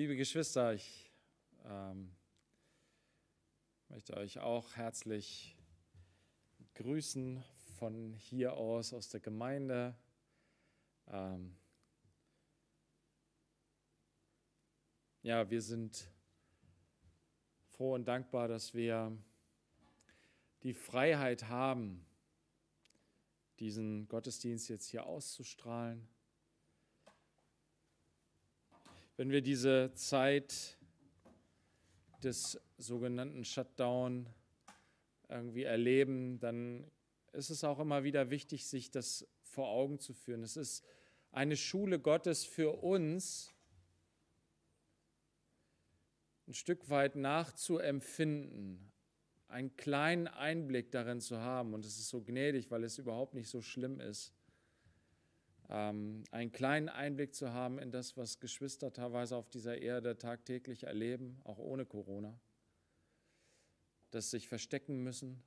Liebe Geschwister, ich ähm, möchte euch auch herzlich grüßen von hier aus, aus der Gemeinde. Ähm, ja, wir sind froh und dankbar, dass wir die Freiheit haben, diesen Gottesdienst jetzt hier auszustrahlen wenn wir diese Zeit des sogenannten Shutdown irgendwie erleben, dann ist es auch immer wieder wichtig, sich das vor Augen zu führen. Es ist eine Schule Gottes für uns, ein Stück weit nachzuempfinden, einen kleinen Einblick darin zu haben. Und es ist so gnädig, weil es überhaupt nicht so schlimm ist ähm, einen kleinen Einblick zu haben in das, was Geschwister teilweise auf dieser Erde tagtäglich erleben, auch ohne Corona, dass sich verstecken müssen,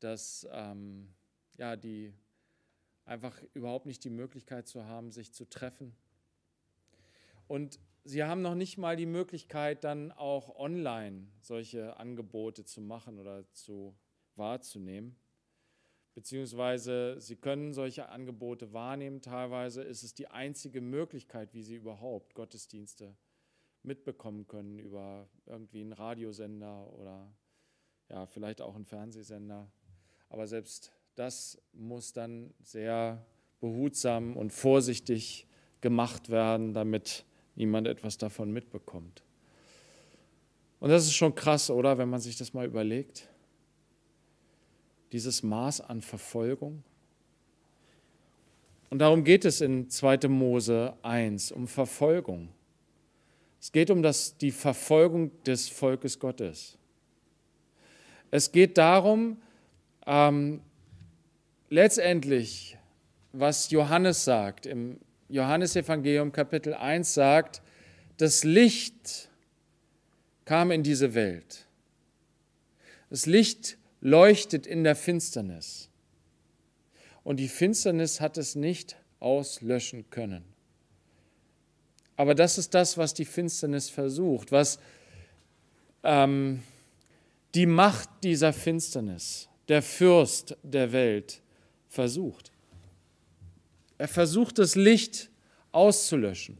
dass ähm, ja, die einfach überhaupt nicht die Möglichkeit zu haben, sich zu treffen. Und sie haben noch nicht mal die Möglichkeit, dann auch online solche Angebote zu machen oder zu wahrzunehmen beziehungsweise sie können solche Angebote wahrnehmen. Teilweise ist es die einzige Möglichkeit, wie sie überhaupt Gottesdienste mitbekommen können über irgendwie einen Radiosender oder ja, vielleicht auch einen Fernsehsender. Aber selbst das muss dann sehr behutsam und vorsichtig gemacht werden, damit niemand etwas davon mitbekommt. Und das ist schon krass, oder, wenn man sich das mal überlegt dieses Maß an Verfolgung? Und darum geht es in 2. Mose 1, um Verfolgung. Es geht um das, die Verfolgung des Volkes Gottes. Es geht darum, ähm, letztendlich, was Johannes sagt, im Johannesevangelium Kapitel 1 sagt, das Licht kam in diese Welt. Das Licht kam leuchtet in der Finsternis. Und die Finsternis hat es nicht auslöschen können. Aber das ist das, was die Finsternis versucht, was ähm, die Macht dieser Finsternis, der Fürst der Welt, versucht. Er versucht, das Licht auszulöschen.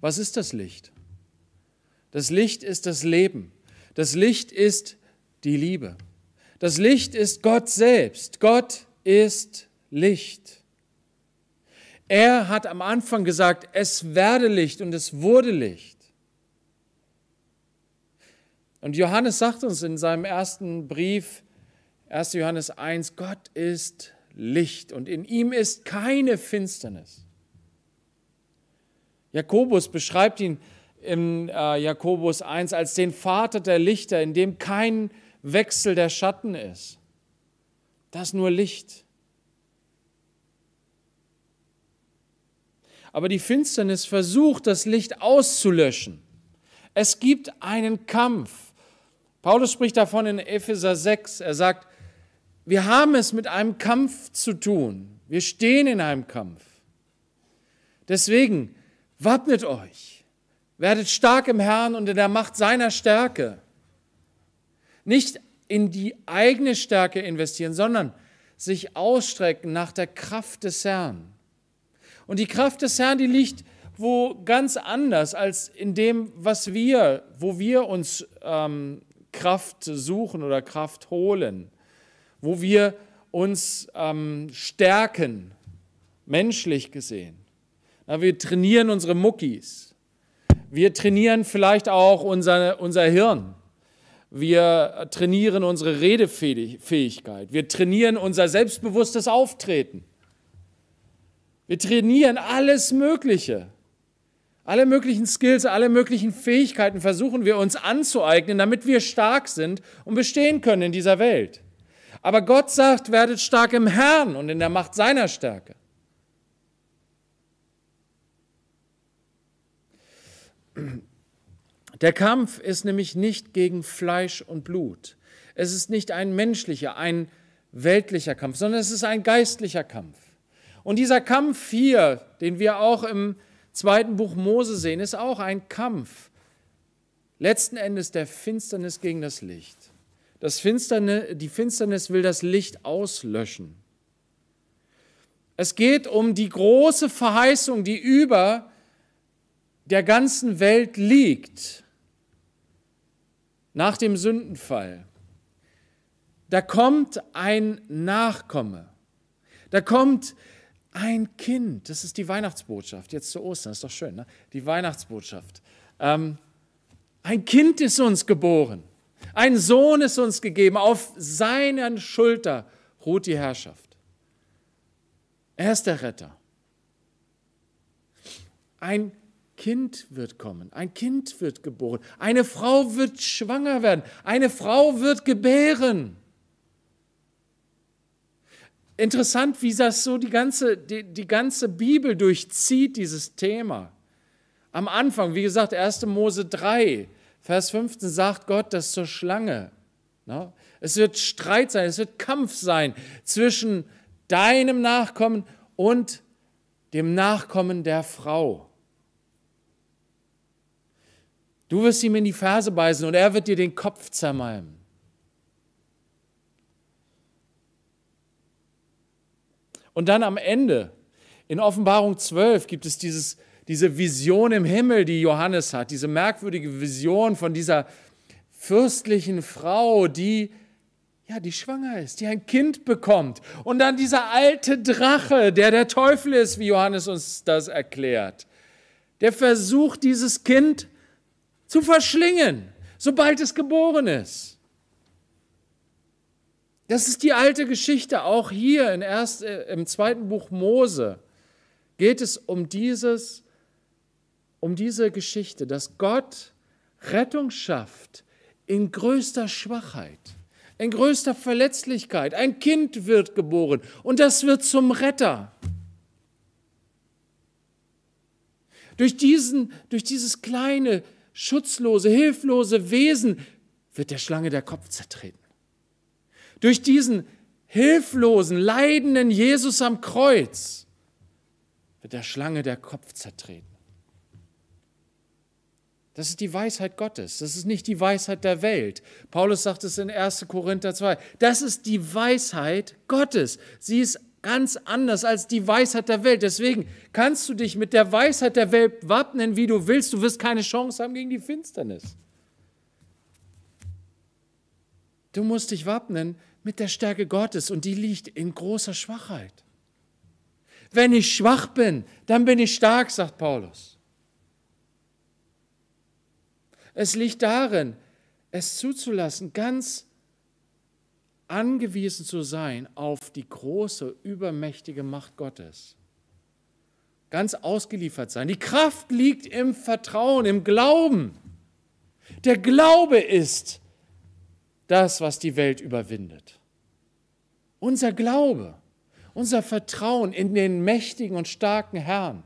Was ist das Licht? Das Licht ist das Leben. Das Licht ist die Liebe. Das Licht ist Gott selbst. Gott ist Licht. Er hat am Anfang gesagt, es werde Licht und es wurde Licht. Und Johannes sagt uns in seinem ersten Brief, 1. Johannes 1, Gott ist Licht und in ihm ist keine Finsternis. Jakobus beschreibt ihn in äh, Jakobus 1 als den Vater der Lichter, in dem kein Wechsel der Schatten ist. Das ist nur Licht. Aber die Finsternis versucht, das Licht auszulöschen. Es gibt einen Kampf. Paulus spricht davon in Epheser 6. Er sagt, wir haben es mit einem Kampf zu tun. Wir stehen in einem Kampf. Deswegen wappnet euch, werdet stark im Herrn und in der Macht seiner Stärke. Nicht in die eigene Stärke investieren, sondern sich ausstrecken nach der Kraft des Herrn. Und die Kraft des Herrn, die liegt wo ganz anders als in dem, was wir, wo wir uns ähm, Kraft suchen oder Kraft holen, wo wir uns ähm, stärken, menschlich gesehen. Na, wir trainieren unsere Muckis. Wir trainieren vielleicht auch unser, unser Hirn. Wir trainieren unsere Redefähigkeit. Wir trainieren unser selbstbewusstes Auftreten. Wir trainieren alles Mögliche. Alle möglichen Skills, alle möglichen Fähigkeiten versuchen wir uns anzueignen, damit wir stark sind und bestehen können in dieser Welt. Aber Gott sagt, werdet stark im Herrn und in der Macht seiner Stärke. Der Kampf ist nämlich nicht gegen Fleisch und Blut. Es ist nicht ein menschlicher, ein weltlicher Kampf, sondern es ist ein geistlicher Kampf. Und dieser Kampf hier, den wir auch im zweiten Buch Mose sehen, ist auch ein Kampf letzten Endes der Finsternis gegen das Licht. Das Finsterne, die Finsternis will das Licht auslöschen. Es geht um die große Verheißung, die über der ganzen Welt liegt nach dem Sündenfall, da kommt ein Nachkomme, da kommt ein Kind. Das ist die Weihnachtsbotschaft, jetzt zu Ostern, ist doch schön, ne? die Weihnachtsbotschaft. Ähm, ein Kind ist uns geboren, ein Sohn ist uns gegeben, auf seinen Schulter ruht die Herrschaft. Er ist der Retter. Ein Kind Kind wird kommen, ein Kind wird geboren, eine Frau wird schwanger werden, eine Frau wird gebären. Interessant, wie das so die ganze, die, die ganze Bibel durchzieht, dieses Thema. Am Anfang, wie gesagt, 1. Mose 3, Vers 15 sagt Gott das zur Schlange. Ne, es wird Streit sein, es wird Kampf sein zwischen deinem Nachkommen und dem Nachkommen der Frau. Du wirst ihm in die Ferse beißen und er wird dir den Kopf zermalmen. Und dann am Ende, in Offenbarung 12, gibt es dieses, diese Vision im Himmel, die Johannes hat, diese merkwürdige Vision von dieser fürstlichen Frau, die ja, die schwanger ist, die ein Kind bekommt. Und dann dieser alte Drache, der der Teufel ist, wie Johannes uns das erklärt, der versucht, dieses Kind zu zu verschlingen, sobald es geboren ist. Das ist die alte Geschichte. Auch hier in erst, äh, im zweiten Buch Mose geht es um, dieses, um diese Geschichte, dass Gott Rettung schafft in größter Schwachheit, in größter Verletzlichkeit. Ein Kind wird geboren und das wird zum Retter. Durch, diesen, durch dieses kleine schutzlose, hilflose Wesen wird der Schlange der Kopf zertreten. Durch diesen hilflosen, leidenden Jesus am Kreuz wird der Schlange der Kopf zertreten. Das ist die Weisheit Gottes. Das ist nicht die Weisheit der Welt. Paulus sagt es in 1. Korinther 2. Das ist die Weisheit Gottes. Sie ist ganz anders als die Weisheit der Welt. Deswegen kannst du dich mit der Weisheit der Welt wappnen, wie du willst. Du wirst keine Chance haben gegen die Finsternis. Du musst dich wappnen mit der Stärke Gottes und die liegt in großer Schwachheit. Wenn ich schwach bin, dann bin ich stark, sagt Paulus. Es liegt darin, es zuzulassen, ganz angewiesen zu sein auf die große, übermächtige Macht Gottes. Ganz ausgeliefert sein. Die Kraft liegt im Vertrauen, im Glauben. Der Glaube ist das, was die Welt überwindet. Unser Glaube, unser Vertrauen in den mächtigen und starken Herrn.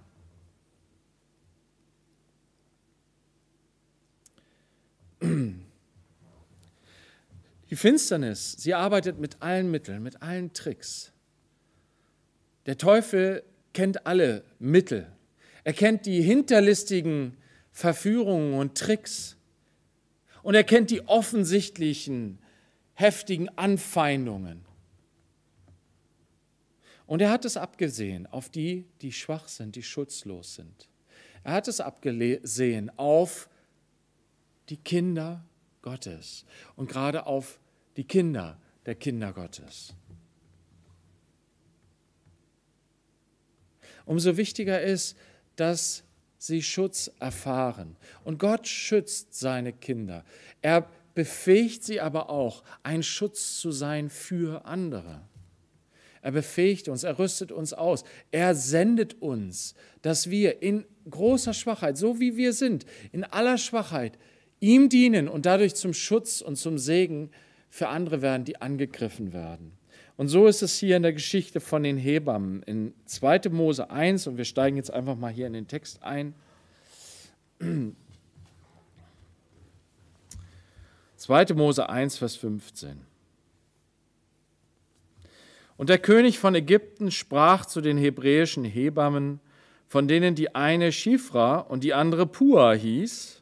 Die Finsternis, sie arbeitet mit allen Mitteln, mit allen Tricks. Der Teufel kennt alle Mittel. Er kennt die hinterlistigen Verführungen und Tricks. Und er kennt die offensichtlichen, heftigen Anfeindungen. Und er hat es abgesehen auf die, die schwach sind, die schutzlos sind. Er hat es abgesehen auf die Kinder Gottes und gerade auf die, die Kinder der Kinder Gottes. Umso wichtiger ist, dass sie Schutz erfahren. Und Gott schützt seine Kinder. Er befähigt sie aber auch, ein Schutz zu sein für andere. Er befähigt uns, er rüstet uns aus, er sendet uns, dass wir in großer Schwachheit, so wie wir sind, in aller Schwachheit, ihm dienen und dadurch zum Schutz und zum Segen für andere werden, die angegriffen werden. Und so ist es hier in der Geschichte von den Hebammen in 2. Mose 1 und wir steigen jetzt einfach mal hier in den Text ein. 2. Mose 1, Vers 15. Und der König von Ägypten sprach zu den hebräischen Hebammen, von denen die eine Schifra und die andere Pua hieß,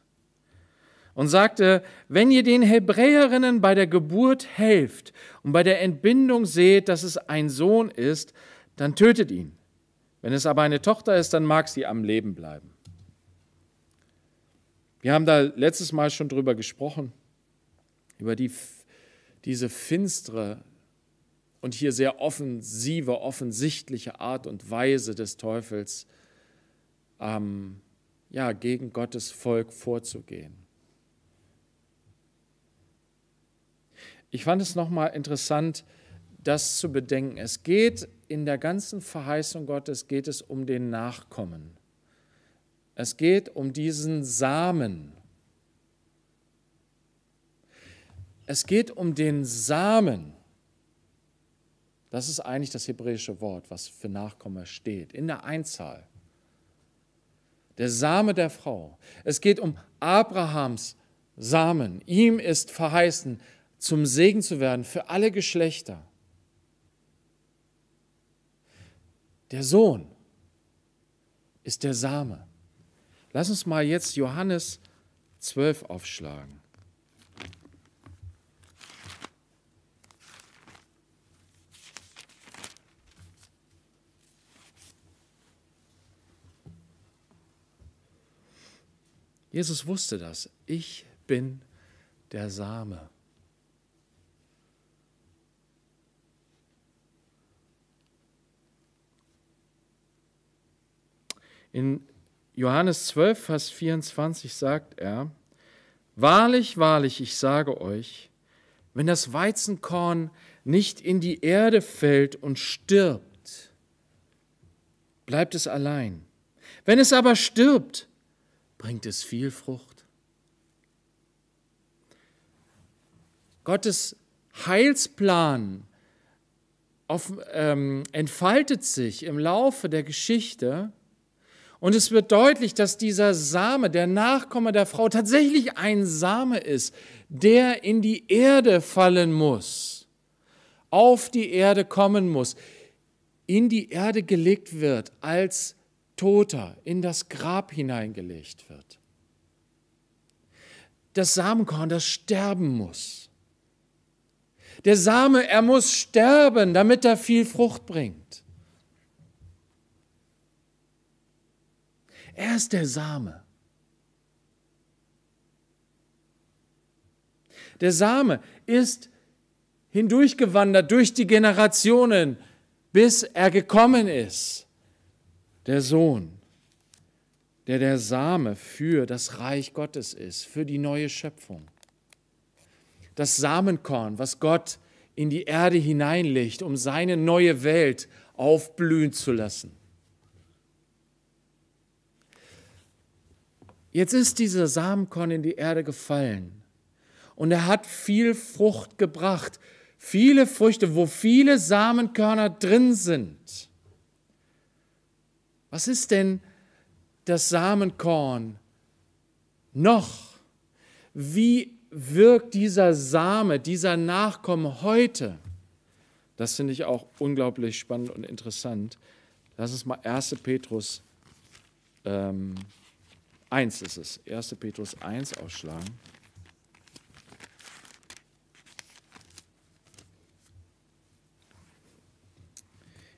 und sagte, wenn ihr den Hebräerinnen bei der Geburt helft und bei der Entbindung seht, dass es ein Sohn ist, dann tötet ihn. Wenn es aber eine Tochter ist, dann mag sie am Leben bleiben. Wir haben da letztes Mal schon drüber gesprochen, über die, diese finstere und hier sehr offensive, offensichtliche Art und Weise des Teufels, ähm, ja, gegen Gottes Volk vorzugehen. Ich fand es nochmal interessant, das zu bedenken. Es geht in der ganzen Verheißung Gottes geht es um den Nachkommen. Es geht um diesen Samen. Es geht um den Samen. Das ist eigentlich das hebräische Wort, was für Nachkommen steht, in der Einzahl. Der Same der Frau. Es geht um Abrahams Samen. Ihm ist verheißen, zum Segen zu werden für alle Geschlechter. Der Sohn ist der Same. Lass uns mal jetzt Johannes 12 aufschlagen. Jesus wusste das. Ich bin der Same. In Johannes 12, Vers 24 sagt er, Wahrlich, wahrlich, ich sage euch, wenn das Weizenkorn nicht in die Erde fällt und stirbt, bleibt es allein. Wenn es aber stirbt, bringt es viel Frucht. Gottes Heilsplan auf, ähm, entfaltet sich im Laufe der Geschichte und es wird deutlich, dass dieser Same, der Nachkomme der Frau, tatsächlich ein Same ist, der in die Erde fallen muss, auf die Erde kommen muss, in die Erde gelegt wird, als Toter in das Grab hineingelegt wird. Das Samenkorn, das sterben muss. Der Same, er muss sterben, damit er viel Frucht bringt. Er ist der Same. Der Same ist hindurchgewandert durch die Generationen, bis er gekommen ist. Der Sohn, der der Same für das Reich Gottes ist, für die neue Schöpfung. Das Samenkorn, was Gott in die Erde hineinlegt, um seine neue Welt aufblühen zu lassen. Jetzt ist dieser Samenkorn in die Erde gefallen und er hat viel Frucht gebracht, viele Früchte, wo viele Samenkörner drin sind. Was ist denn das Samenkorn noch? Wie wirkt dieser Same, dieser Nachkommen heute? Das finde ich auch unglaublich spannend und interessant. Lass uns mal 1. Petrus ähm, 1 ist es. 1. Petrus 1 ausschlagen.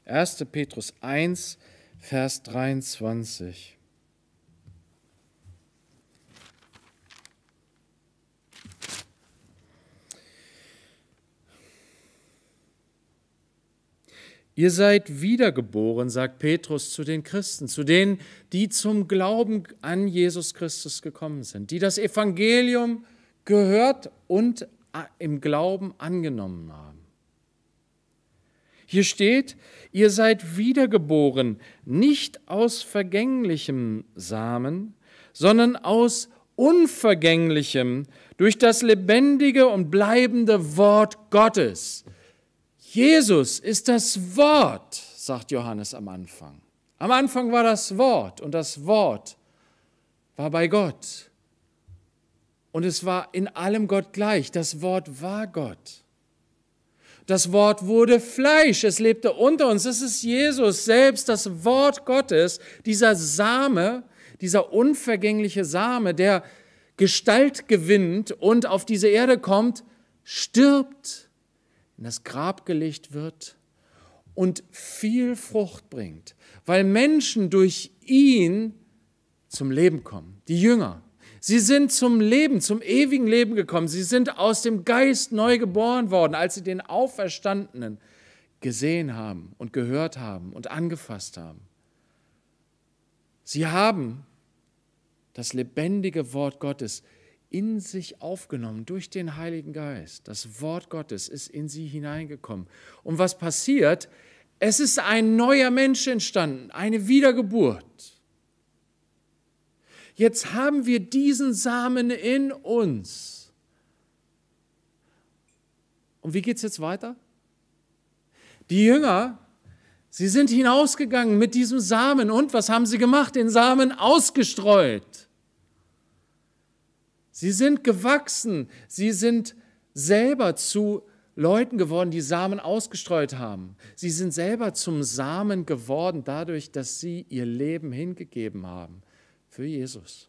Erste Petrus 1, Vers 23. Ihr seid wiedergeboren, sagt Petrus zu den Christen, zu denen, die zum Glauben an Jesus Christus gekommen sind, die das Evangelium gehört und im Glauben angenommen haben. Hier steht, ihr seid wiedergeboren, nicht aus vergänglichem Samen, sondern aus unvergänglichem, durch das lebendige und bleibende Wort Gottes Jesus ist das Wort, sagt Johannes am Anfang. Am Anfang war das Wort und das Wort war bei Gott. Und es war in allem Gott gleich. Das Wort war Gott. Das Wort wurde Fleisch, es lebte unter uns. Es ist Jesus selbst, das Wort Gottes, dieser Same, dieser unvergängliche Same, der Gestalt gewinnt und auf diese Erde kommt, stirbt in das Grab gelegt wird und viel Frucht bringt, weil Menschen durch ihn zum Leben kommen, die Jünger. Sie sind zum Leben, zum ewigen Leben gekommen. Sie sind aus dem Geist neu geboren worden, als sie den Auferstandenen gesehen haben und gehört haben und angefasst haben. Sie haben das lebendige Wort Gottes in sich aufgenommen durch den Heiligen Geist. Das Wort Gottes ist in sie hineingekommen. Und was passiert? Es ist ein neuer Mensch entstanden, eine Wiedergeburt. Jetzt haben wir diesen Samen in uns. Und wie geht es jetzt weiter? Die Jünger, sie sind hinausgegangen mit diesem Samen und was haben sie gemacht? Den Samen ausgestreut. Sie sind gewachsen. Sie sind selber zu Leuten geworden, die Samen ausgestreut haben. Sie sind selber zum Samen geworden, dadurch, dass sie ihr Leben hingegeben haben für Jesus.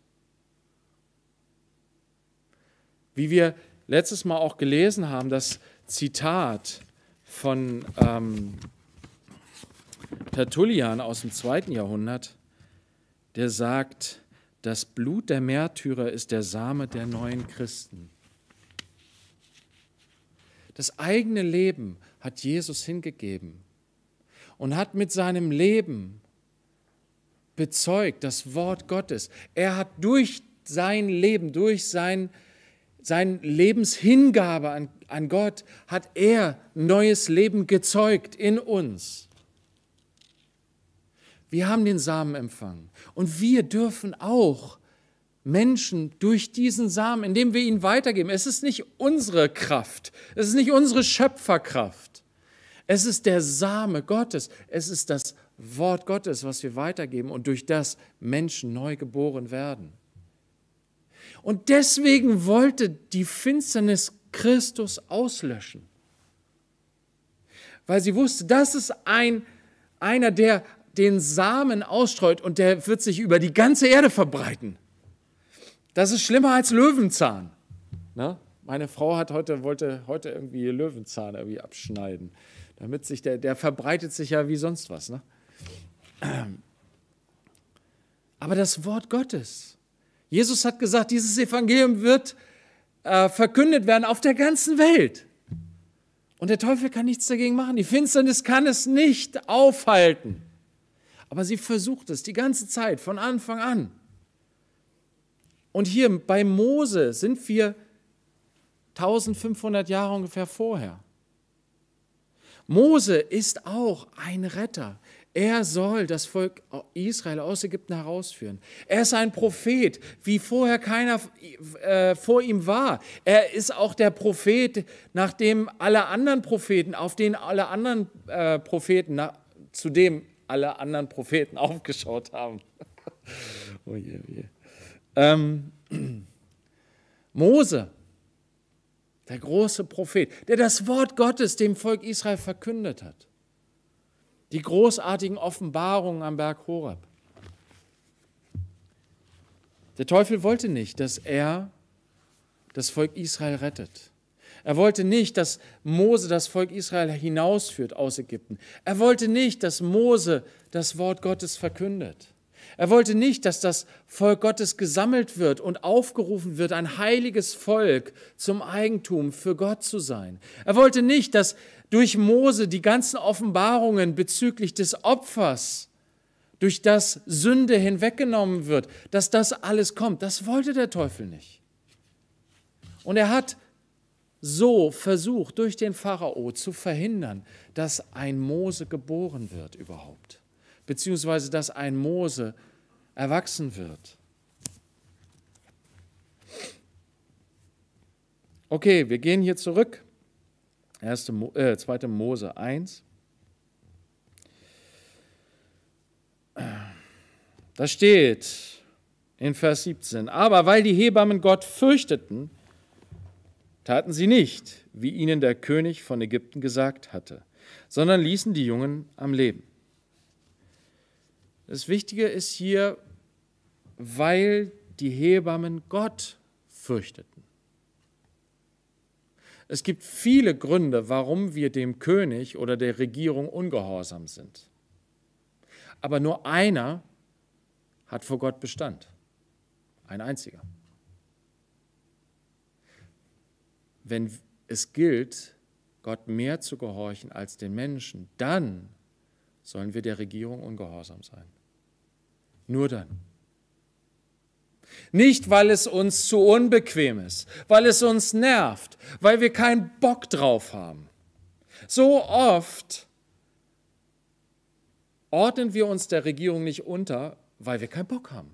Wie wir letztes Mal auch gelesen haben, das Zitat von ähm, Tertullian aus dem zweiten Jahrhundert, der sagt, das Blut der Märtyrer ist der Same der neuen Christen. Das eigene Leben hat Jesus hingegeben und hat mit seinem Leben bezeugt das Wort Gottes. Er hat durch sein Leben, durch sein, seine Lebenshingabe an, an Gott, hat er neues Leben gezeugt in uns. Wir haben den Samen empfangen. Und wir dürfen auch Menschen durch diesen Samen, indem wir ihn weitergeben. Es ist nicht unsere Kraft, es ist nicht unsere Schöpferkraft. Es ist der Same Gottes, es ist das Wort Gottes, was wir weitergeben und durch das Menschen neu geboren werden. Und deswegen wollte die Finsternis Christus auslöschen, weil sie wusste, das ist ein, einer, der den Samen ausstreut und der wird sich über die ganze Erde verbreiten. Das ist schlimmer als Löwenzahn. Ne? Meine Frau hat heute, wollte heute irgendwie Löwenzahn irgendwie abschneiden, damit sich der, der verbreitet sich ja wie sonst was. Ne? Aber das Wort Gottes. Jesus hat gesagt, dieses Evangelium wird äh, verkündet werden auf der ganzen Welt. Und der Teufel kann nichts dagegen machen. Die Finsternis kann es nicht aufhalten. Aber sie versucht es die ganze Zeit, von Anfang an. Und hier bei Mose sind wir 1500 Jahre ungefähr vorher. Mose ist auch ein Retter. Er soll das Volk Israel aus Ägypten herausführen. Er ist ein Prophet, wie vorher keiner äh, vor ihm war. Er ist auch der Prophet, nach dem alle anderen Propheten, auf den alle anderen äh, Propheten, nach, zu dem alle anderen Propheten aufgeschaut haben. oh je, oh je. Ähm, Mose, der große Prophet, der das Wort Gottes dem Volk Israel verkündet hat. Die großartigen Offenbarungen am Berg Horeb. Der Teufel wollte nicht, dass er das Volk Israel rettet. Er wollte nicht, dass Mose das Volk Israel hinausführt aus Ägypten. Er wollte nicht, dass Mose das Wort Gottes verkündet. Er wollte nicht, dass das Volk Gottes gesammelt wird und aufgerufen wird, ein heiliges Volk zum Eigentum für Gott zu sein. Er wollte nicht, dass durch Mose die ganzen Offenbarungen bezüglich des Opfers, durch das Sünde hinweggenommen wird, dass das alles kommt. Das wollte der Teufel nicht. Und er hat so versucht, durch den Pharao zu verhindern, dass ein Mose geboren wird überhaupt, beziehungsweise dass ein Mose erwachsen wird. Okay, wir gehen hier zurück. 1. Mo, äh, 2. Mose 1. Da steht in Vers 17, aber weil die Hebammen Gott fürchteten, taten sie nicht, wie ihnen der König von Ägypten gesagt hatte, sondern ließen die Jungen am Leben. Das Wichtige ist hier, weil die Hebammen Gott fürchteten. Es gibt viele Gründe, warum wir dem König oder der Regierung ungehorsam sind. Aber nur einer hat vor Gott Bestand. Ein einziger. wenn es gilt, Gott mehr zu gehorchen als den Menschen, dann sollen wir der Regierung ungehorsam sein. Nur dann. Nicht, weil es uns zu unbequem ist, weil es uns nervt, weil wir keinen Bock drauf haben. So oft ordnen wir uns der Regierung nicht unter, weil wir keinen Bock haben,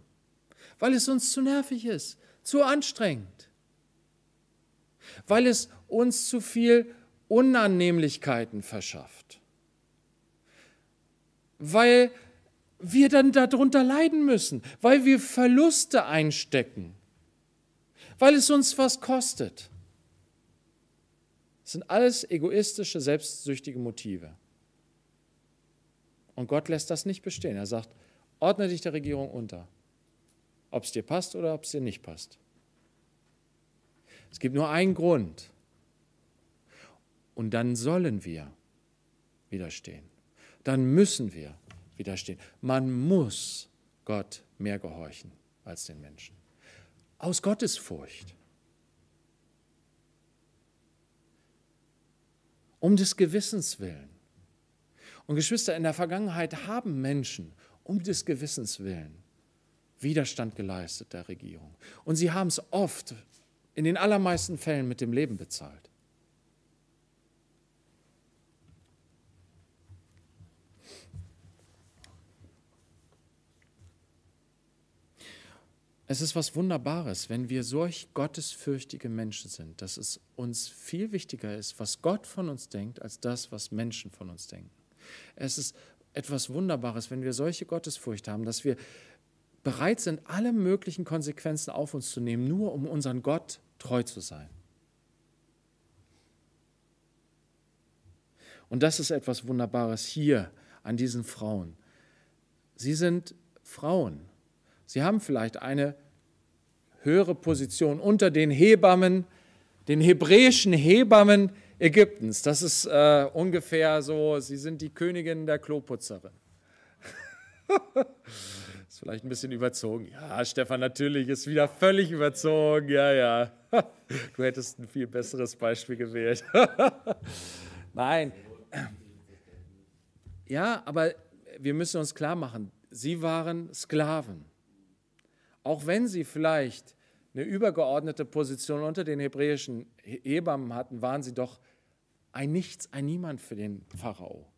weil es uns zu nervig ist, zu anstrengend weil es uns zu viel Unannehmlichkeiten verschafft, weil wir dann darunter leiden müssen, weil wir Verluste einstecken, weil es uns was kostet. Das sind alles egoistische, selbstsüchtige Motive. Und Gott lässt das nicht bestehen. Er sagt, ordne dich der Regierung unter, ob es dir passt oder ob es dir nicht passt. Es gibt nur einen Grund. Und dann sollen wir widerstehen. Dann müssen wir widerstehen. Man muss Gott mehr gehorchen als den Menschen. Aus Gottesfurcht. Um des Gewissens willen. Und Geschwister, in der Vergangenheit haben Menschen um des Gewissens willen Widerstand geleistet der Regierung. Und sie haben es oft in den allermeisten Fällen mit dem Leben bezahlt. Es ist was Wunderbares, wenn wir solch gottesfürchtige Menschen sind, dass es uns viel wichtiger ist, was Gott von uns denkt, als das, was Menschen von uns denken. Es ist etwas Wunderbares, wenn wir solche Gottesfurcht haben, dass wir bereit sind, alle möglichen Konsequenzen auf uns zu nehmen, nur um unseren Gott treu zu sein. Und das ist etwas Wunderbares hier an diesen Frauen. Sie sind Frauen. Sie haben vielleicht eine höhere Position unter den Hebammen, den hebräischen Hebammen Ägyptens. Das ist äh, ungefähr so, sie sind die Königin der Kloputzerin. Ist vielleicht ein bisschen überzogen. Ja, Stefan, natürlich, ist wieder völlig überzogen. Ja, ja. Du hättest ein viel besseres Beispiel gewählt. Nein. Ja, aber wir müssen uns klar machen, sie waren Sklaven. Auch wenn sie vielleicht eine übergeordnete Position unter den hebräischen Hebammen hatten, waren sie doch ein Nichts, ein Niemand für den Pharao.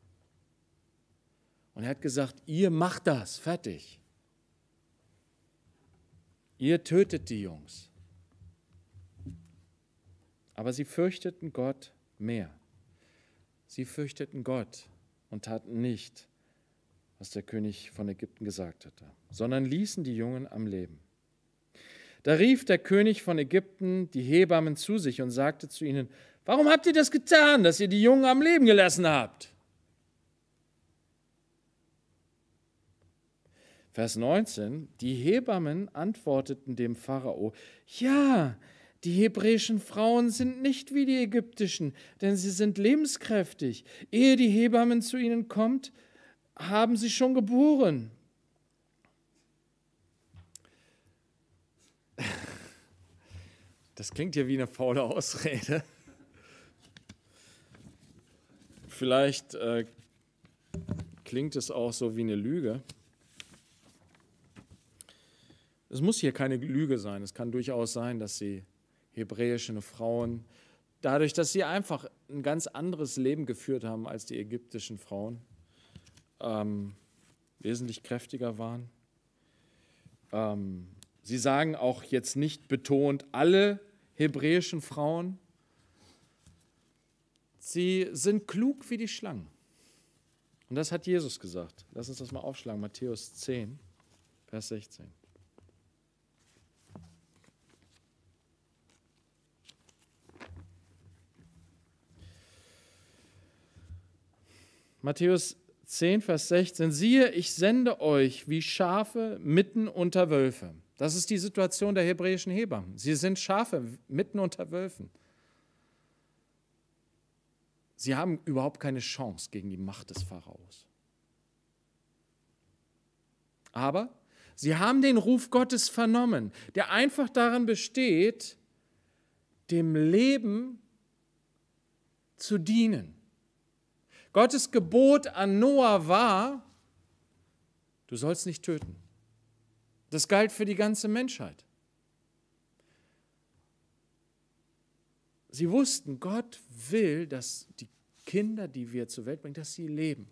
Und er hat gesagt, ihr macht das, fertig. Ihr tötet die Jungs. Aber sie fürchteten Gott mehr. Sie fürchteten Gott und taten nicht, was der König von Ägypten gesagt hatte, sondern ließen die Jungen am Leben. Da rief der König von Ägypten die Hebammen zu sich und sagte zu ihnen, warum habt ihr das getan, dass ihr die Jungen am Leben gelassen habt? Vers 19, die Hebammen antworteten dem Pharao, ja, die hebräischen Frauen sind nicht wie die ägyptischen, denn sie sind lebenskräftig. Ehe die Hebammen zu ihnen kommt, haben sie schon geboren. Das klingt ja wie eine faule Ausrede. Vielleicht äh, klingt es auch so wie eine Lüge. Es muss hier keine Lüge sein. Es kann durchaus sein, dass sie hebräische Frauen, dadurch, dass sie einfach ein ganz anderes Leben geführt haben als die ägyptischen Frauen, ähm, wesentlich kräftiger waren. Ähm, sie sagen auch jetzt nicht betont alle hebräischen Frauen. Sie sind klug wie die Schlangen. Und das hat Jesus gesagt. Lass uns das mal aufschlagen. Matthäus 10, Vers 16. Matthäus 10, Vers 16, siehe, ich sende euch wie Schafe mitten unter Wölfe. Das ist die Situation der hebräischen Hebammen. Sie sind Schafe mitten unter Wölfen. Sie haben überhaupt keine Chance gegen die Macht des Pharaos. Aber sie haben den Ruf Gottes vernommen, der einfach darin besteht, dem Leben zu dienen. Gottes Gebot an Noah war, du sollst nicht töten. Das galt für die ganze Menschheit. Sie wussten, Gott will, dass die Kinder, die wir zur Welt bringen, dass sie leben.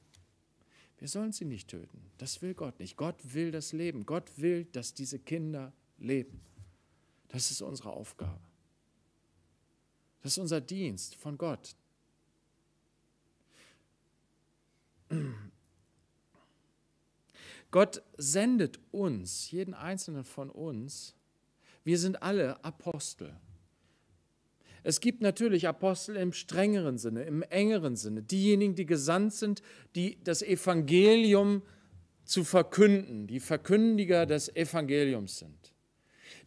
Wir sollen sie nicht töten. Das will Gott nicht. Gott will das Leben. Gott will, dass diese Kinder leben. Das ist unsere Aufgabe. Das ist unser Dienst von Gott, Gott sendet uns, jeden einzelnen von uns, wir sind alle Apostel. Es gibt natürlich Apostel im strengeren Sinne, im engeren Sinne, diejenigen, die gesandt sind, die das Evangelium zu verkünden, die Verkündiger des Evangeliums sind.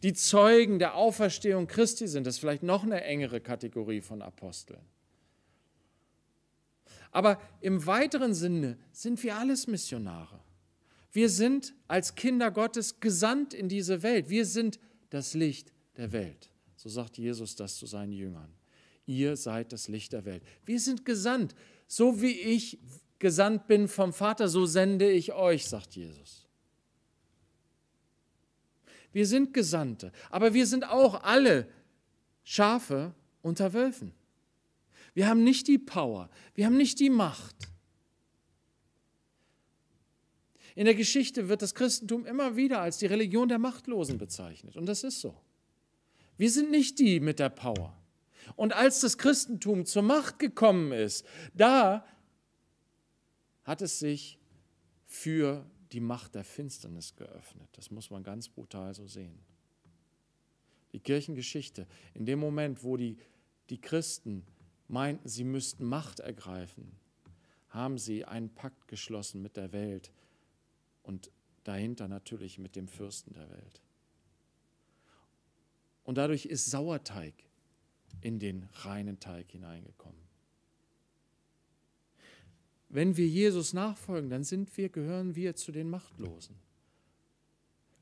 Die Zeugen der Auferstehung Christi sind, das ist vielleicht noch eine engere Kategorie von Aposteln. Aber im weiteren Sinne sind wir alles Missionare. Wir sind als Kinder Gottes gesandt in diese Welt. Wir sind das Licht der Welt. So sagt Jesus das zu seinen Jüngern. Ihr seid das Licht der Welt. Wir sind gesandt. So wie ich gesandt bin vom Vater, so sende ich euch, sagt Jesus. Wir sind Gesandte, aber wir sind auch alle Schafe unter Wölfen. Wir haben nicht die Power. Wir haben nicht die Macht. In der Geschichte wird das Christentum immer wieder als die Religion der Machtlosen bezeichnet. Und das ist so. Wir sind nicht die mit der Power. Und als das Christentum zur Macht gekommen ist, da hat es sich für die Macht der Finsternis geöffnet. Das muss man ganz brutal so sehen. Die Kirchengeschichte, in dem Moment, wo die, die Christen meinten, sie müssten Macht ergreifen, haben sie einen Pakt geschlossen mit der Welt und dahinter natürlich mit dem Fürsten der Welt. Und dadurch ist Sauerteig in den reinen Teig hineingekommen. Wenn wir Jesus nachfolgen, dann sind wir, gehören wir zu den Machtlosen.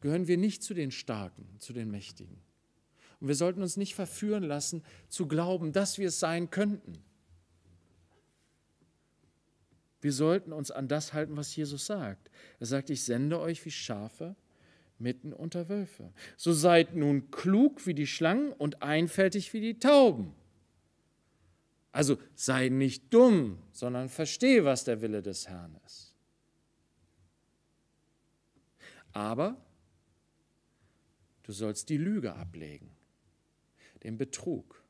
Gehören wir nicht zu den Starken, zu den Mächtigen. Und wir sollten uns nicht verführen lassen, zu glauben, dass wir es sein könnten. Wir sollten uns an das halten, was Jesus sagt. Er sagt, ich sende euch wie Schafe mitten unter Wölfe. So seid nun klug wie die Schlangen und einfältig wie die Tauben. Also sei nicht dumm, sondern verstehe, was der Wille des Herrn ist. Aber du sollst die Lüge ablegen dem Betrug.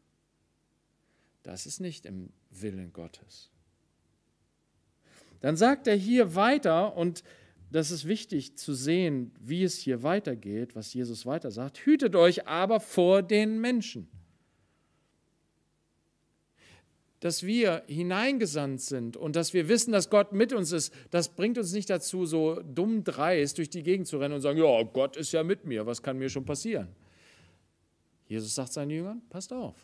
Das ist nicht im Willen Gottes. Dann sagt er hier weiter, und das ist wichtig zu sehen, wie es hier weitergeht, was Jesus weiter sagt, hütet euch aber vor den Menschen. Dass wir hineingesandt sind und dass wir wissen, dass Gott mit uns ist, das bringt uns nicht dazu, so dumm dreist durch die Gegend zu rennen und sagen, ja, Gott ist ja mit mir, was kann mir schon passieren? Jesus sagt seinen Jüngern, passt auf.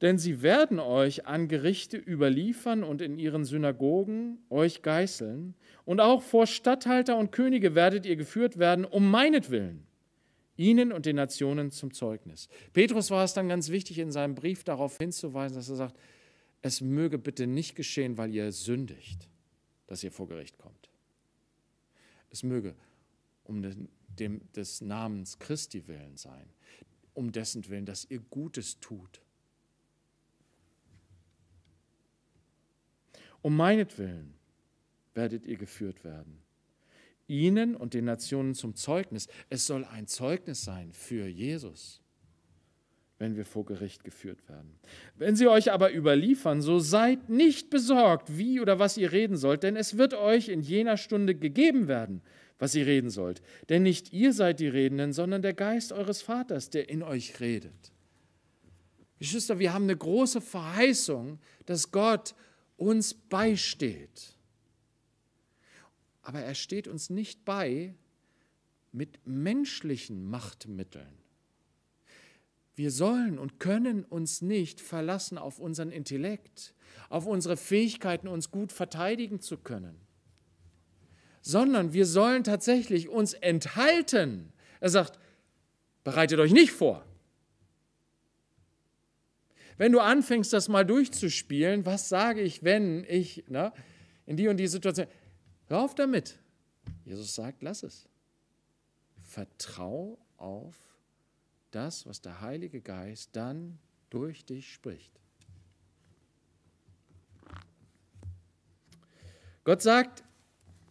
Denn sie werden euch an Gerichte überliefern und in ihren Synagogen euch geißeln, und auch vor Statthalter und Könige werdet ihr geführt werden, um meinetwillen, ihnen und den Nationen zum Zeugnis. Petrus war es dann ganz wichtig, in seinem Brief darauf hinzuweisen, dass er sagt, es möge bitte nicht geschehen, weil ihr sündigt, dass ihr vor Gericht kommt. Es möge um den, dem, des Namens Christi willen sein, um dessen willen, dass ihr Gutes tut. Um meinetwillen werdet ihr geführt werden. Ihnen und den Nationen zum Zeugnis. Es soll ein Zeugnis sein für Jesus, wenn wir vor Gericht geführt werden. Wenn sie euch aber überliefern, so seid nicht besorgt, wie oder was ihr reden sollt, denn es wird euch in jener Stunde gegeben werden, was ihr reden sollt. Denn nicht ihr seid die Redenden, sondern der Geist eures Vaters, der in euch redet. Geschwister, wir haben eine große Verheißung, dass Gott uns beisteht. Aber er steht uns nicht bei mit menschlichen Machtmitteln. Wir sollen und können uns nicht verlassen auf unseren Intellekt, auf unsere Fähigkeiten, uns gut verteidigen zu können sondern wir sollen tatsächlich uns enthalten. Er sagt, bereitet euch nicht vor. Wenn du anfängst, das mal durchzuspielen, was sage ich, wenn ich na, ne, in die und die Situation, hör auf damit. Jesus sagt, lass es. Vertrau auf das, was der Heilige Geist dann durch dich spricht. Gott sagt,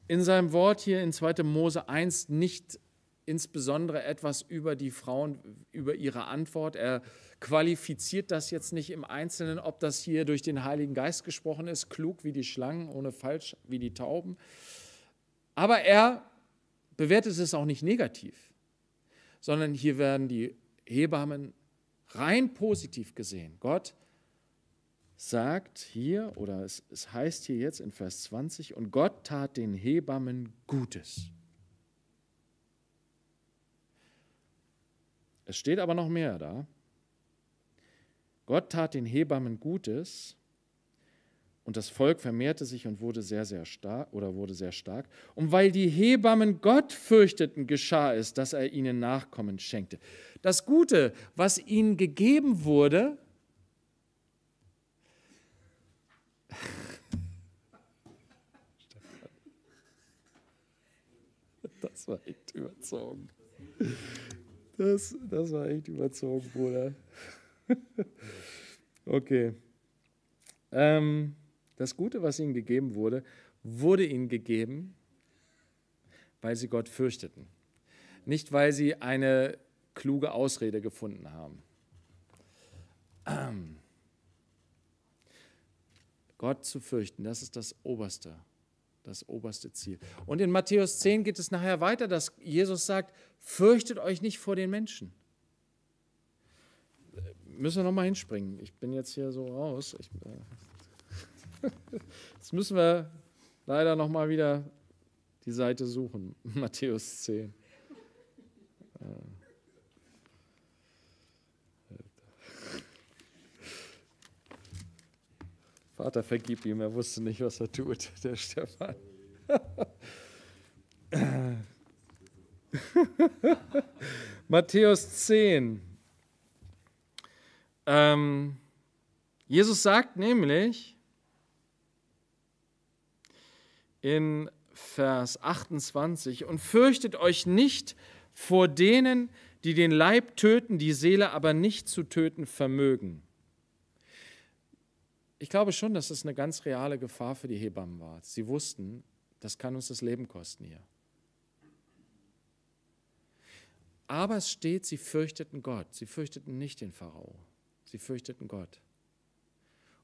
in seinem Wort hier in 2. Mose 1 nicht insbesondere etwas über die Frauen, über ihre Antwort. Er qualifiziert das jetzt nicht im Einzelnen, ob das hier durch den Heiligen Geist gesprochen ist, klug wie die Schlangen, ohne falsch wie die Tauben. Aber er bewertet es auch nicht negativ, sondern hier werden die Hebammen rein positiv gesehen. Gott sagt hier, oder es, es heißt hier jetzt in Vers 20, und Gott tat den Hebammen Gutes. Es steht aber noch mehr da. Gott tat den Hebammen Gutes und das Volk vermehrte sich und wurde sehr, sehr stark oder wurde sehr stark. Und weil die Hebammen Gott fürchteten, geschah es, dass er ihnen Nachkommen schenkte. Das Gute, was ihnen gegeben wurde, Das war echt überzogen. Das, das war echt überzogen, Bruder. Okay. Ähm, das Gute, was ihnen gegeben wurde, wurde ihnen gegeben, weil sie Gott fürchteten. Nicht, weil sie eine kluge Ausrede gefunden haben. Ähm. Gott zu fürchten, das ist das Oberste das oberste Ziel. Und in Matthäus 10 geht es nachher weiter, dass Jesus sagt, fürchtet euch nicht vor den Menschen. Müssen wir nochmal hinspringen. Ich bin jetzt hier so raus. Ich, äh jetzt müssen wir leider nochmal wieder die Seite suchen. Matthäus 10. Äh. Vater, vergib ihm, er wusste nicht, was er tut, der Stefan. Matthäus 10. Ähm, Jesus sagt nämlich in Vers 28, und fürchtet euch nicht vor denen, die den Leib töten, die Seele aber nicht zu töten vermögen ich glaube schon, dass es eine ganz reale Gefahr für die Hebammen war. Sie wussten, das kann uns das Leben kosten hier. Aber es steht, sie fürchteten Gott. Sie fürchteten nicht den Pharao. Sie fürchteten Gott.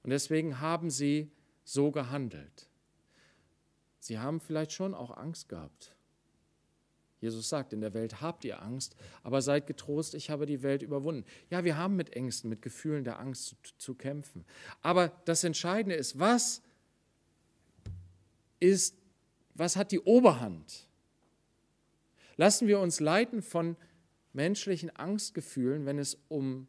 Und deswegen haben sie so gehandelt. Sie haben vielleicht schon auch Angst gehabt. Jesus sagt, in der Welt habt ihr Angst, aber seid getrost, ich habe die Welt überwunden. Ja, wir haben mit Ängsten, mit Gefühlen der Angst zu, zu kämpfen. Aber das Entscheidende ist, was ist, was hat die Oberhand? Lassen wir uns leiten von menschlichen Angstgefühlen, wenn es um,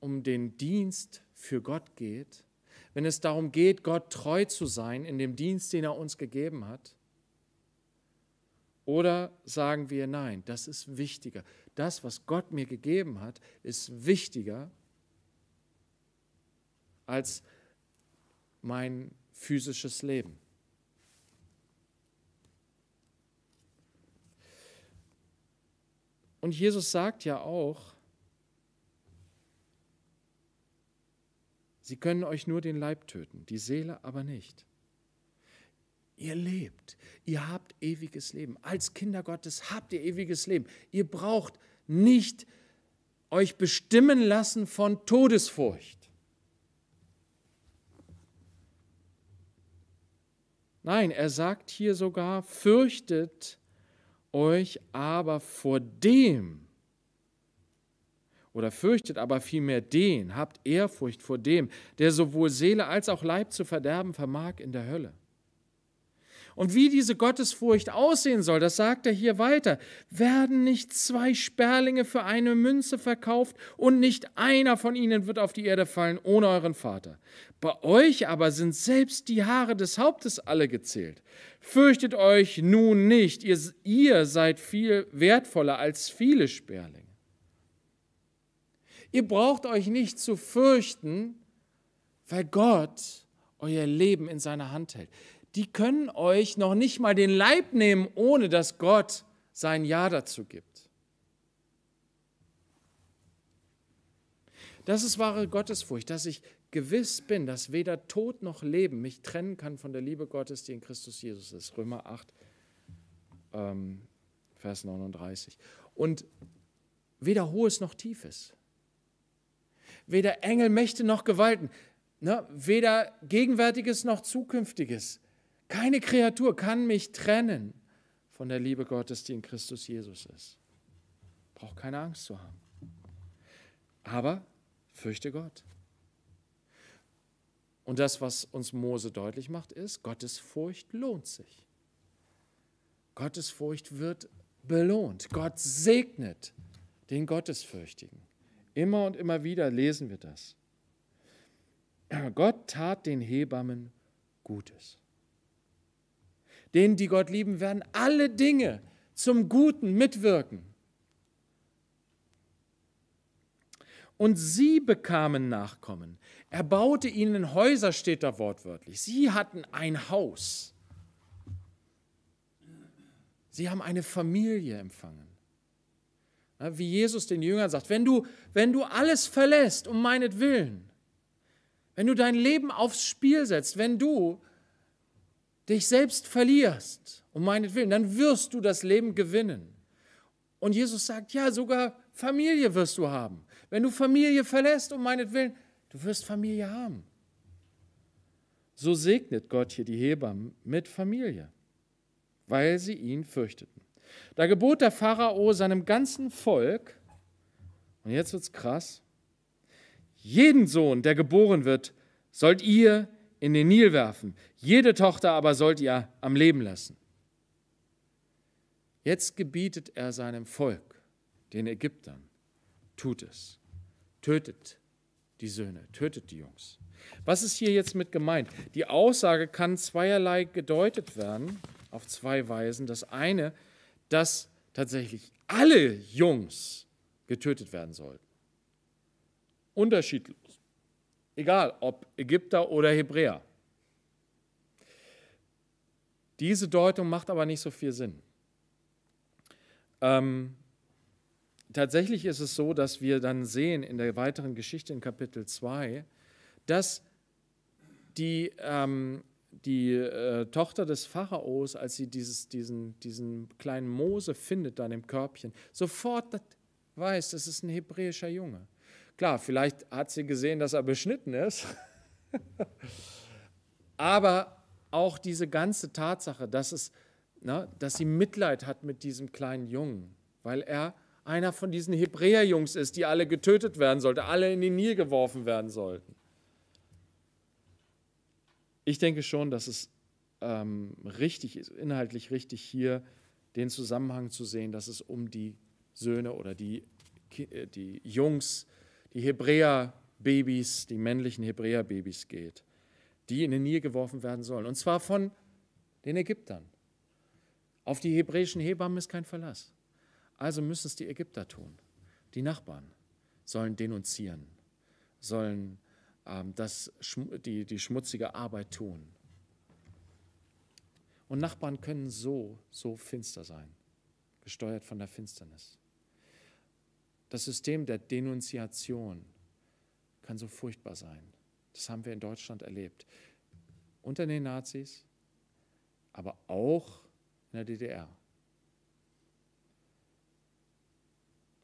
um den Dienst für Gott geht, wenn es darum geht, Gott treu zu sein in dem Dienst, den er uns gegeben hat oder sagen wir, nein, das ist wichtiger. Das, was Gott mir gegeben hat, ist wichtiger als mein physisches Leben. Und Jesus sagt ja auch, sie können euch nur den Leib töten, die Seele aber nicht. Ihr lebt. Ihr habt ewiges Leben. Als Kinder Gottes habt ihr ewiges Leben. Ihr braucht nicht euch bestimmen lassen von Todesfurcht. Nein, er sagt hier sogar, fürchtet euch aber vor dem, oder fürchtet aber vielmehr den, habt Ehrfurcht vor dem, der sowohl Seele als auch Leib zu verderben vermag in der Hölle. Und wie diese Gottesfurcht aussehen soll, das sagt er hier weiter. Werden nicht zwei Sperlinge für eine Münze verkauft und nicht einer von ihnen wird auf die Erde fallen ohne euren Vater. Bei euch aber sind selbst die Haare des Hauptes alle gezählt. Fürchtet euch nun nicht, ihr, ihr seid viel wertvoller als viele Sperlinge. Ihr braucht euch nicht zu fürchten, weil Gott euer Leben in seiner Hand hält die können euch noch nicht mal den Leib nehmen, ohne dass Gott sein Ja dazu gibt. Das ist wahre Gottesfurcht, dass ich gewiss bin, dass weder Tod noch Leben mich trennen kann von der Liebe Gottes, die in Christus Jesus ist. Römer 8, ähm, Vers 39. Und weder Hohes noch Tiefes, weder Engel, Mächte noch Gewalten, ne, weder Gegenwärtiges noch Zukünftiges, keine Kreatur kann mich trennen von der Liebe Gottes, die in Christus Jesus ist. Braucht keine Angst zu haben. Aber fürchte Gott. Und das, was uns Mose deutlich macht, ist, Gottes Furcht lohnt sich. Gottes Furcht wird belohnt. Gott segnet den Gottesfürchtigen. Immer und immer wieder lesen wir das. Gott tat den Hebammen Gutes. Denen, die Gott lieben, werden alle Dinge zum Guten mitwirken. Und sie bekamen Nachkommen. Er baute ihnen Häuser, steht da wortwörtlich. Sie hatten ein Haus. Sie haben eine Familie empfangen. Wie Jesus den Jüngern sagt, wenn du, wenn du alles verlässt um meinetwillen, wenn du dein Leben aufs Spiel setzt, wenn du dich selbst verlierst, um meinetwillen, dann wirst du das Leben gewinnen. Und Jesus sagt, ja, sogar Familie wirst du haben. Wenn du Familie verlässt, um meinetwillen, du wirst Familie haben. So segnet Gott hier die Hebammen mit Familie, weil sie ihn fürchteten. Da gebot der Pharao seinem ganzen Volk, und jetzt wird's krass, jeden Sohn, der geboren wird, sollt ihr in den Nil werfen. Jede Tochter aber sollt ihr am Leben lassen. Jetzt gebietet er seinem Volk, den Ägyptern, tut es, tötet die Söhne, tötet die Jungs. Was ist hier jetzt mit gemeint? Die Aussage kann zweierlei gedeutet werden, auf zwei Weisen. Das eine, dass tatsächlich alle Jungs getötet werden sollten. Unterschiedlich egal ob Ägypter oder Hebräer. Diese Deutung macht aber nicht so viel Sinn. Ähm, tatsächlich ist es so, dass wir dann sehen in der weiteren Geschichte in Kapitel 2, dass die, ähm, die äh, Tochter des Pharaos, als sie dieses, diesen, diesen kleinen Mose findet, dann im Körbchen, sofort weiß, das ist ein hebräischer Junge. Klar, vielleicht hat sie gesehen, dass er beschnitten ist. Aber auch diese ganze Tatsache, dass, es, na, dass sie Mitleid hat mit diesem kleinen Jungen, weil er einer von diesen Hebräerjungs ist, die alle getötet werden sollten, alle in den Nil geworfen werden sollten. Ich denke schon, dass es ähm, richtig ist, inhaltlich richtig hier den Zusammenhang zu sehen, dass es um die Söhne oder die, äh, die Jungs geht die Hebräerbabys, die männlichen Hebräerbabys geht, die in den Nil geworfen werden sollen. Und zwar von den Ägyptern. Auf die hebräischen Hebammen ist kein Verlass. Also müssen es die Ägypter tun. Die Nachbarn sollen denunzieren, sollen ähm, das, die, die schmutzige Arbeit tun. Und Nachbarn können so, so finster sein, gesteuert von der Finsternis. Das System der Denunziation kann so furchtbar sein. Das haben wir in Deutschland erlebt. Unter den Nazis, aber auch in der DDR.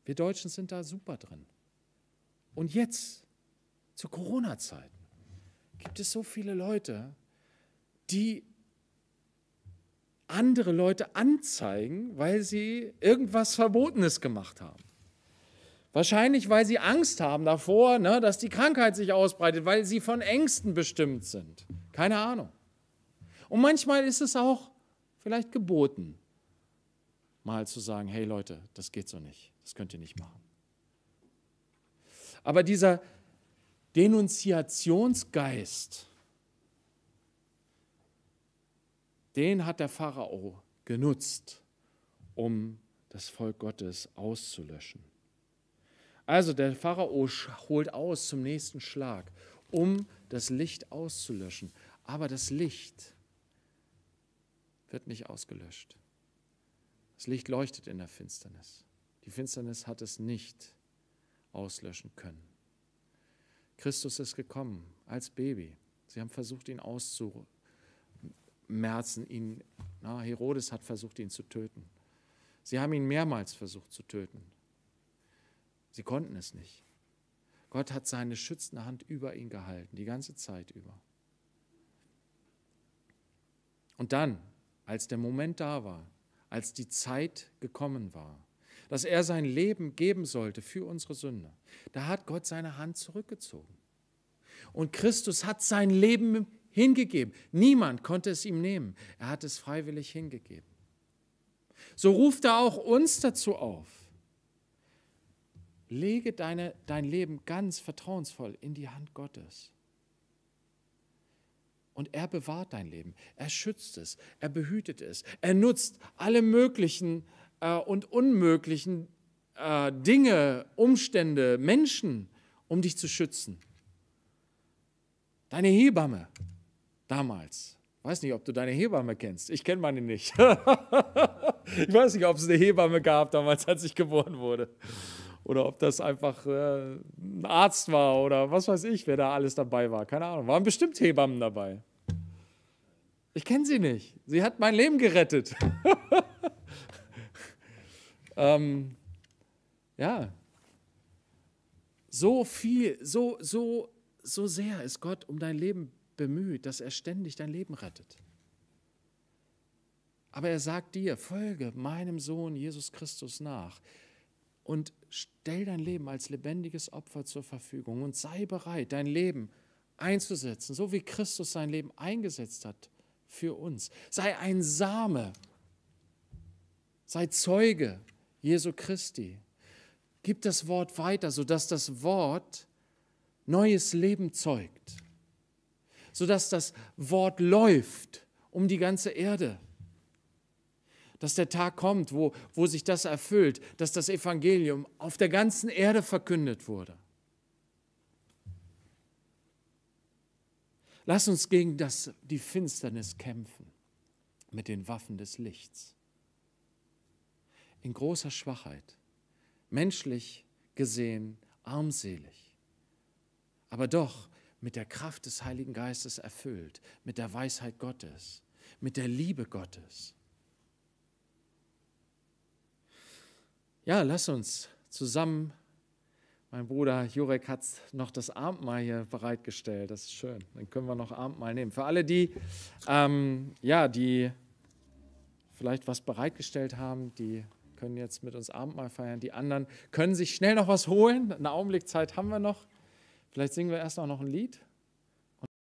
Wir Deutschen sind da super drin. Und jetzt, zu Corona-Zeiten, gibt es so viele Leute, die andere Leute anzeigen, weil sie irgendwas Verbotenes gemacht haben. Wahrscheinlich, weil sie Angst haben davor, ne, dass die Krankheit sich ausbreitet, weil sie von Ängsten bestimmt sind. Keine Ahnung. Und manchmal ist es auch vielleicht geboten, mal zu sagen, hey Leute, das geht so nicht, das könnt ihr nicht machen. Aber dieser Denunziationsgeist, den hat der Pharao genutzt, um das Volk Gottes auszulöschen. Also der Pharao holt aus zum nächsten Schlag, um das Licht auszulöschen. Aber das Licht wird nicht ausgelöscht. Das Licht leuchtet in der Finsternis. Die Finsternis hat es nicht auslöschen können. Christus ist gekommen als Baby. Sie haben versucht, ihn auszumerzen. Ihn, na, Herodes hat versucht, ihn zu töten. Sie haben ihn mehrmals versucht zu töten. Sie konnten es nicht. Gott hat seine schützende Hand über ihn gehalten, die ganze Zeit über. Und dann, als der Moment da war, als die Zeit gekommen war, dass er sein Leben geben sollte für unsere Sünde, da hat Gott seine Hand zurückgezogen. Und Christus hat sein Leben hingegeben. Niemand konnte es ihm nehmen. Er hat es freiwillig hingegeben. So ruft er auch uns dazu auf Lege deine, dein Leben ganz vertrauensvoll in die Hand Gottes. Und er bewahrt dein Leben, er schützt es, er behütet es, er nutzt alle möglichen äh, und unmöglichen äh, Dinge, Umstände, Menschen, um dich zu schützen. Deine Hebamme damals. Ich weiß nicht, ob du deine Hebamme kennst. Ich kenne meine nicht. ich weiß nicht, ob es eine Hebamme gab damals, als ich geboren wurde oder ob das einfach äh, ein Arzt war oder was weiß ich, wer da alles dabei war. Keine Ahnung. Waren bestimmt Hebammen dabei. Ich kenne sie nicht. Sie hat mein Leben gerettet. ähm, ja. So viel, so, so, so sehr ist Gott um dein Leben bemüht, dass er ständig dein Leben rettet. Aber er sagt dir, folge meinem Sohn Jesus Christus nach und stell dein Leben als lebendiges Opfer zur Verfügung und sei bereit, dein Leben einzusetzen, so wie Christus sein Leben eingesetzt hat für uns. Sei ein Same, sei Zeuge Jesu Christi. Gib das Wort weiter, sodass das Wort neues Leben zeugt, sodass das Wort läuft um die ganze Erde dass der Tag kommt, wo, wo sich das erfüllt, dass das Evangelium auf der ganzen Erde verkündet wurde. Lass uns gegen das, die Finsternis kämpfen mit den Waffen des Lichts. In großer Schwachheit, menschlich gesehen armselig, aber doch mit der Kraft des Heiligen Geistes erfüllt, mit der Weisheit Gottes, mit der Liebe Gottes. Ja, lass uns zusammen, mein Bruder Jurek hat noch das Abendmahl hier bereitgestellt, das ist schön, dann können wir noch Abendmahl nehmen. Für alle die, ähm, ja, die vielleicht was bereitgestellt haben, die können jetzt mit uns Abendmahl feiern, die anderen können sich schnell noch was holen, einen Augenblick Zeit haben wir noch. Vielleicht singen wir erst noch ein Lied.